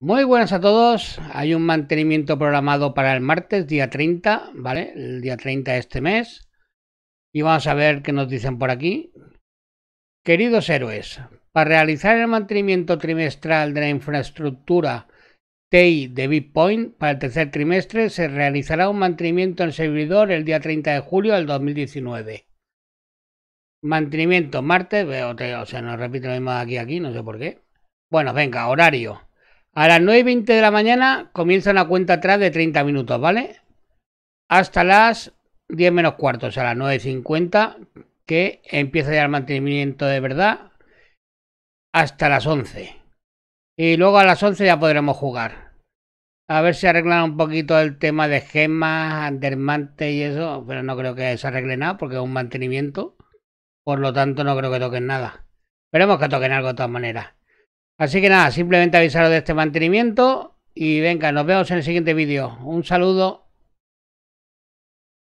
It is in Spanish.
Muy buenas a todos. Hay un mantenimiento programado para el martes, día 30, ¿vale? El día 30 de este mes. Y vamos a ver qué nos dicen por aquí. Queridos héroes, para realizar el mantenimiento trimestral de la infraestructura TI de Bitcoin para el tercer trimestre, se realizará un mantenimiento en servidor el día 30 de julio del 2019. Mantenimiento martes, o sea, nos repite lo mismo aquí, aquí, no sé por qué. Bueno, venga, horario. A las 9 y de la mañana comienza una cuenta atrás de 30 minutos, ¿vale? Hasta las 10 menos cuarto, o sea, a las 9.50, que empieza ya el mantenimiento de verdad, hasta las 11. Y luego a las 11 ya podremos jugar. A ver si arreglan un poquito el tema de gemas, andermante y eso, pero no creo que se arregle nada porque es un mantenimiento. Por lo tanto, no creo que toquen nada. Esperemos que toquen algo de todas maneras. Así que nada, simplemente avisaros de este mantenimiento y venga, nos vemos en el siguiente vídeo. Un saludo.